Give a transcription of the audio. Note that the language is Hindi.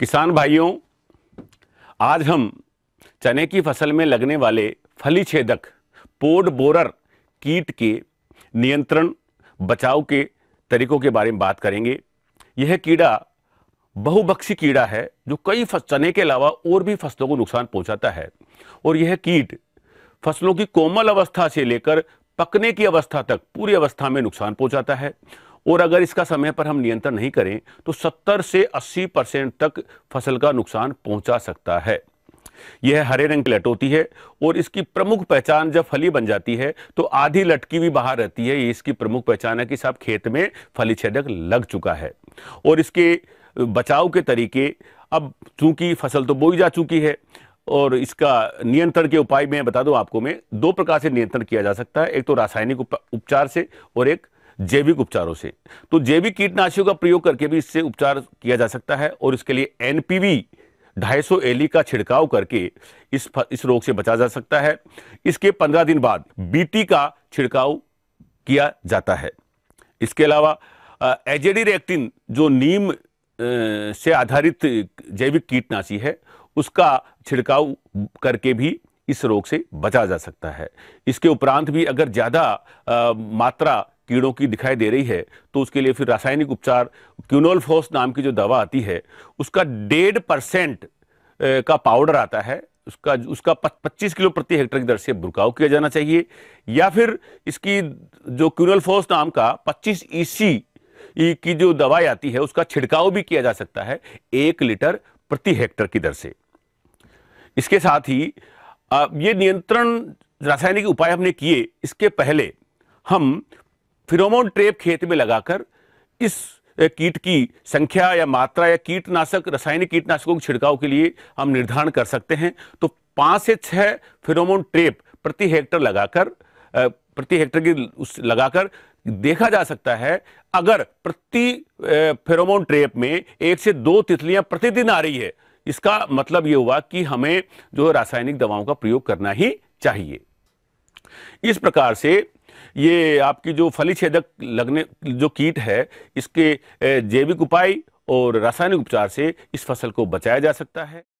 किसान भाइयों आज हम चने की फसल में लगने वाले फली छेदक पोड बोरर कीट के नियंत्रण बचाव के तरीकों के बारे में बात करेंगे यह कीड़ा बहुबक्षी कीड़ा है जो कई चने के अलावा और भी फसलों को नुकसान पहुंचाता है और यह कीट फसलों की कोमल अवस्था से लेकर पकने की अवस्था तक पूरी अवस्था में नुकसान पहुंचाता है और अगर इसका समय पर हम नियंत्रण नहीं करें तो 70 से 80 परसेंट तक फसल का नुकसान पहुंचा सकता है यह हरे रंग की लट होती है और इसकी प्रमुख पहचान जब फली बन जाती है तो आधी लटकी भी बाहर रहती है ये इसकी प्रमुख पहचान है कि साहब खेत में फली छेदक लग चुका है और इसके बचाव के तरीके अब चूंकि फसल तो बोई जा चुकी है और इसका नियंत्रण के उपाय मैं बता दूं आपको मैं दो प्रकार से नियंत्रण किया जा सकता है एक तो रासायनिक उपचार से और एक जैविक उपचारों से तो जैविक कीटनाशियों का प्रयोग करके भी इससे उपचार किया जा सकता है और इसके लिए एनपीवी ढाई सौ एली का छिड़काव करके इस इस रोग से बचा जा सकता है इसके पंद्रह दिन बाद बीटी का छिड़काव किया जाता है इसके अलावा एजेडी रेक्टिन जो नीम से आधारित जैविक कीटनाशी है उसका छिड़काव करके भी इस रोग से बचा जा सकता है इसके उपरांत भी अगर ज़्यादा मात्रा कीड़ों की दिखाई दे रही है तो उसके लिए फिर रासायनिक उपचार क्यूनोलफोस नाम की जो दवा आती है उसका डेढ़ परसेंट का पाउडर आता है उसका उसका 25 किलो प्रति हेक्टर की दर से बुरकाव किया जाना चाहिए या फिर इसकी जो क्यूनोलफोस नाम का 25 ईसी की जो दवाई आती है उसका छिड़काव भी किया जा सकता है एक लीटर प्रति हेक्टर की दर से इसके साथ ही ये नियंत्रण रासायनिक उपाय हमने किए इसके पहले हम फिरोमोन ट्रेप खेत में लगाकर इस कीट की संख्या या मात्रा या कीटनाशक रासायनिक कीटनाशकों के छिड़काव के लिए हम निर्धारण कर सकते हैं तो पाँच से छः फिरोमोन ट्रेप प्रति हेक्टर लगाकर प्रति हेक्टर की उस लगाकर देखा जा सकता है अगर प्रति फेरोमोन ट्रेप में एक से दो तितलियां प्रतिदिन आ रही है इसका मतलब ये हुआ कि हमें जो रासायनिक दवाओं का प्रयोग करना ही चाहिए इस प्रकार से ये आपकी जो फली छेदक लगने जो कीट है इसके जैविक उपाय और रासायनिक उपचार से इस फसल को बचाया जा सकता है